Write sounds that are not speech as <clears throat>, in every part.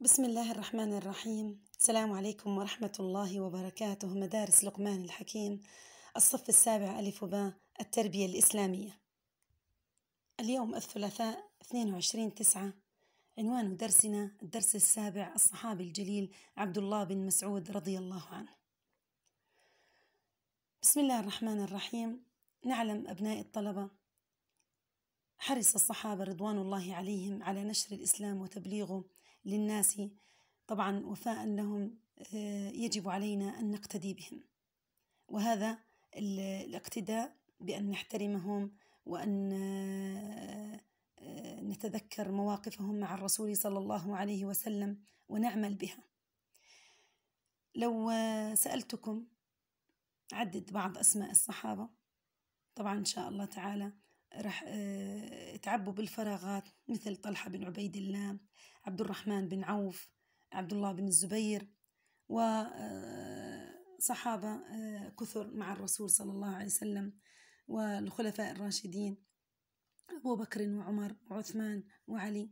بسم الله الرحمن الرحيم السلام عليكم ورحمة الله وبركاته مدارس لقمان الحكيم الصف السابع ألف باء التربية الإسلامية اليوم الثلاثاء 22 تسعة عنوان درسنا الدرس السابع الصحابي الجليل عبد الله بن مسعود رضي الله عنه بسم الله الرحمن الرحيم نعلم أبناء الطلبة حرص الصحابة رضوان الله عليهم على نشر الإسلام وتبليغه للناس طبعا وفاء لهم آه، يجب علينا أن نقتدي بهم وهذا الاقتداء بأن نحترمهم وأن آه، آه، نتذكر مواقفهم مع الرسول صلى الله عليه وسلم ونعمل بها لو سألتكم عدد بعض أسماء الصحابة طبعا إن شاء الله تعالى راح آه، تعبوا بالفراغات مثل طلحة بن عبيد الله عبد الرحمن بن عوف عبد الله بن الزبير وصحابة آه، آه، كثر مع الرسول صلى الله عليه وسلم والخلفاء الراشدين أبو بكر وعمر وعثمان وعلي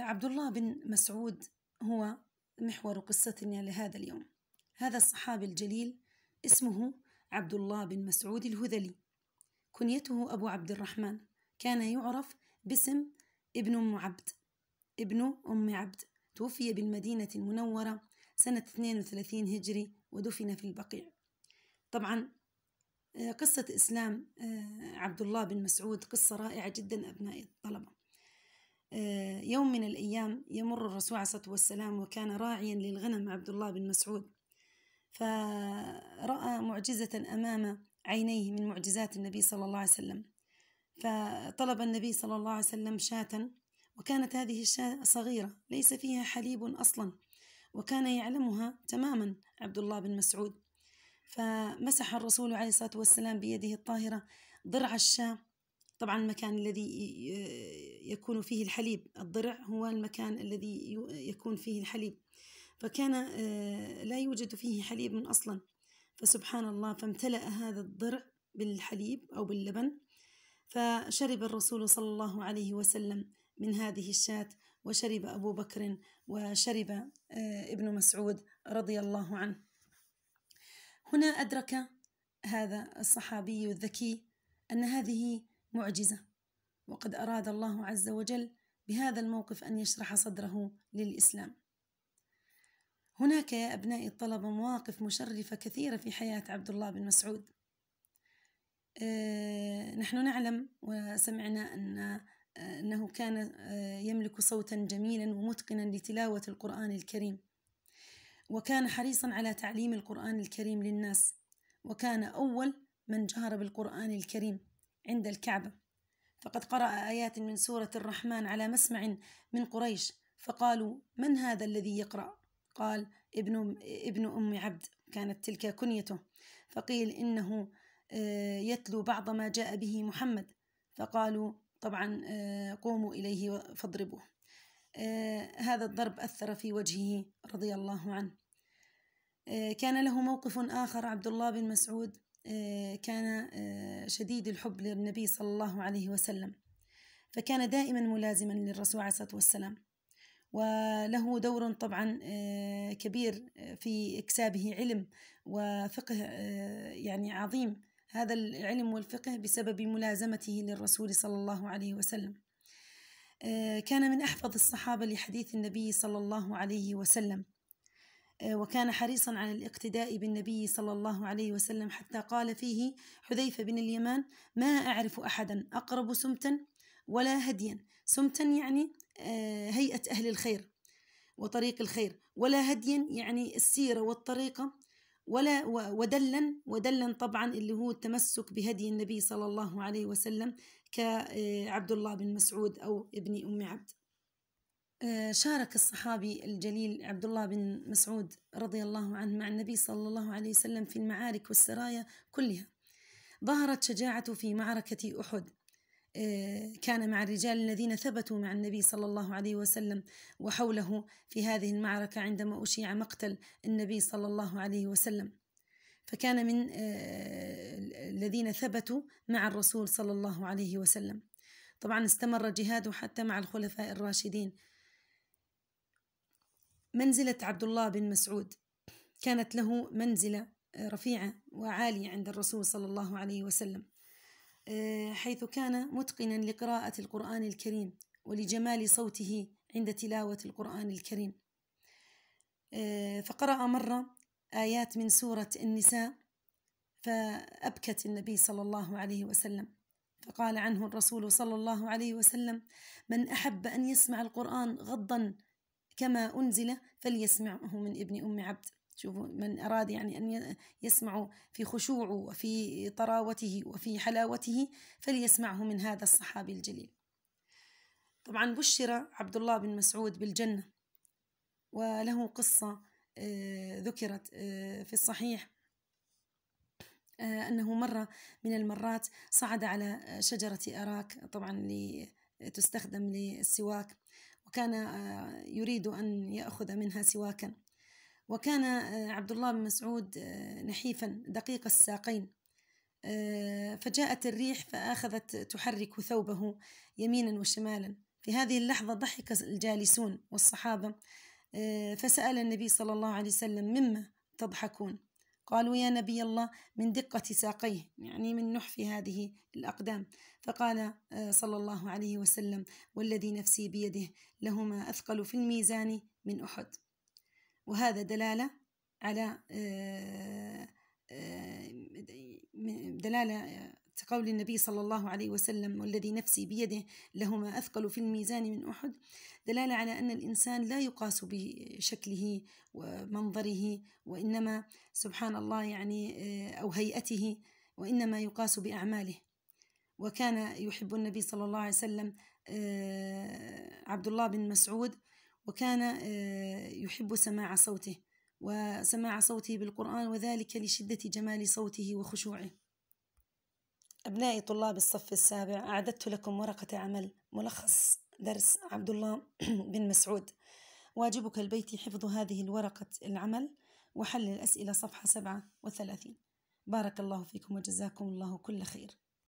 عبد الله بن مسعود هو محور قصتنا لهذا اليوم هذا الصحابي الجليل اسمه عبد الله بن مسعود الهذلي كنيته أبو عبد الرحمن كان يعرف باسم ابن أم عبد ابن أم عبد توفي بالمدينة المنورة سنة 32 هجري ودفن في البقيع طبعا آه، قصة إسلام آه، عبد الله بن مسعود قصة رائعة جدا أبناء الطلبة آه، يوم من الأيام يمر الرسول عليه الصلاة والسلام وكان راعيا للغنم عبد الله بن مسعود فرأى معجزة أمام عينيه من معجزات النبي صلى الله عليه وسلم فطلب النبي صلى الله عليه وسلم شاة وكانت هذه الشاة صغيرة ليس فيها حليب أصلا وكان يعلمها تماما عبد الله بن مسعود فمسح الرسول عليه الصلاة والسلام بيده الطاهرة ضرع الشاة طبعا المكان الذي يكون فيه الحليب الضرع هو المكان الذي يكون فيه الحليب فكان آه، لا يوجد فيه حليب أصلا فسبحان الله فامتلأ هذا الضرع بالحليب أو باللبن فشرب الرسول صلى الله عليه وسلم من هذه الشاة وشرب أبو بكر وشرب آه، ابن مسعود رضي الله عنه هنا أدرك هذا الصحابي الذكي أن هذه معجزة وقد أراد الله عز وجل بهذا الموقف أن يشرح صدره للإسلام هناك يا أبنائي الطلبة مواقف مشرفة كثيرة في حياة عبد الله بن مسعود آه، نحن نعلم وسمعنا أن آه، أنه كان آه، يملك صوتا جميلا ومتقنا لتلاوة القرآن الكريم وكان حريصا على تعليم القرآن الكريم للناس وكان أول من جهر بالقرآن الكريم عند الكعبة فقد قرأ آيات من سورة الرحمن على مسمع من قريش فقالوا من هذا الذي يقرأ قال ابن, ابن أم عبد كانت تلك كنيته فقيل إنه آه، يتلو بعض ما جاء به محمد فقالوا طبعا آه، قوموا إليه فاضربوه آه، هذا الضرب أثر في وجهه رضي الله عنه كان له موقف آخر عبد الله بن مسعود كان شديد الحب للنبي صلى الله عليه وسلم فكان دائما ملازما للرسول عليه الصلاة والسلام وله دور طبعا آه، كبير آه، في إكسابه علم وفقه آه، يعني عظيم هذا العلم والفقه بسبب ملازمته للرسول صلى الله عليه وسلم كان من أحفظ الصحابة لحديث النبي صلى الله عليه وسلم وكان حريصا على الاقتداء بالنبي صلى الله عليه وسلم حتى قال فيه حذيفة بن اليمان ما أعرف أحدا أقرب سمتا ولا هديا سمتا يعني آه، هيئة أهل الخير وطريق الخير ولا هديا يعني السيرة والطريقة ولا ودلا ودلا طبعا اللي هو التمسك بهدي النبي صلى الله عليه وسلم كعبد آه، الله بن مسعود أو ابن أم عبد آه، شارك الصحابي الجليل عبد الله بن مسعود رضي الله عنه مع النبي صلى الله عليه وسلم في المعارك والسرايا كلها ظهرت شجاعته في معركة أحد آه، كان مع الرجال الذين ثبتوا مع النبي صلى الله عليه وسلم وحوله في هذه المعركة عندما أشيع مقتل النبي صلى الله عليه وسلم فكان من آه، الذين ثبتوا مع الرسول صلى الله عليه وسلم طبعا استمر جهاده حتى مع الخلفاء الراشدين منزلة عبد الله بن مسعود كانت له منزلة آه، رفيعة وعالية عند الرسول صلى الله عليه وسلم آه، حيث كان متقنا لقراءة القرآن الكريم ولجمال صوته عند تلاوة القرآن الكريم آه، فقرأ مرة آيات من سورة النساء فأبكت النبي صلى الله عليه وسلم فقال عنه الرسول صلى الله عليه وسلم من أحب أن يسمع القرآن غضا كما أنزل فليسمعه من ابن أم عبد شوفوا من أراد يعني أن يسمع في خشوعه وفي طراوته وفي حلاوته فليسمعه من هذا الصحابي الجليل طبعا بشر عبد الله بن مسعود بالجنة وله قصة آه، ذكرت آه، في الصحيح آه، أنه مرة من المرات صعد على شجرة أراك طبعا تستخدم للسواك وكان يريد أن يأخذ منها سواكا وكان آه، عبد الله بن مسعود آه، نحيفا دقيق الساقين آه، فجاءت الريح فأخذت تحرك ثوبه يمينا وشمالا في هذه اللحظة ضحك الجالسون والصحابة فسأل النبي صلى الله عليه وسلم مما تضحكون قالوا يا نبي الله من دقة ساقيه يعني من نحف هذه الأقدام فقال صلى الله عليه وسلم والذي نفسي بيده لهما أثقل في الميزان من أحد وهذا دلالة على آه، آه، دلالة قول النبي صلى الله عليه وسلم والذي نفسي بيده لهما أثقل في الميزان من أحد دلالة على أن الإنسان لا يقاس بشكله ومنظره وإنما سبحان الله يعني آه، أو هيئته وإنما يقاس بأعماله وكان يحب النبي صلى الله عليه وسلم عبد الله بن مسعود وكان آه، يحب سماع صوته وسماع صوته بالقرآن وذلك لشدة جمال صوته وخشوعه أبنائي طلاب الصف السابع أعددت لكم ورقة عمل ملخص درس عبد الله <clears throat> بن مسعود واجبك البيت حفظ هذه الورقة العمل وحل الأسئلة صفحة 37 بارك الله فيكم وجزاكم الله كل خير